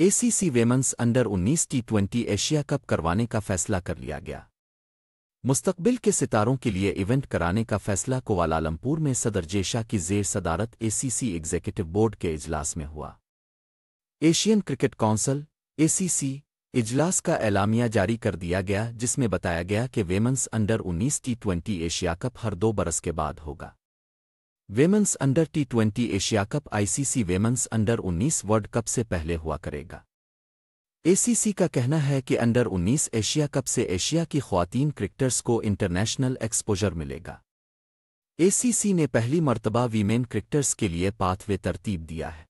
ACC women's under 19 T twenty Asia cup करवाने का फैसला कर लिया गया मुस्तबिल के सितारों के लिए इवेंट कराने का फैसला कोवालालमपुर में सदर जेशा की जेर सदारत एसीसी एग्जीक्यूटिव बोर्ड के इजलास में हुआ एशियन क्रिकेट काउंसिल एसीसी इजलास का एलामिया जारी कर दिया गया जिसमें बताया गया कि women's under 19 T twenty Asia cup हर दो बरस के बाद होगा women's under T twenty Asia cup ICC women's under 19 world cup से पहले हुआ करेगा एसीसी का कहना है कि अंडर 19 एशिया कप से एशिया की खुवान क्रिकेटर्स को इंटरनेशनल एक्सपोजर मिलेगा एसीसी ने पहली मर्तबा वीमेन क्रिकेटर्स के लिए पाथवे तरतीब दिया है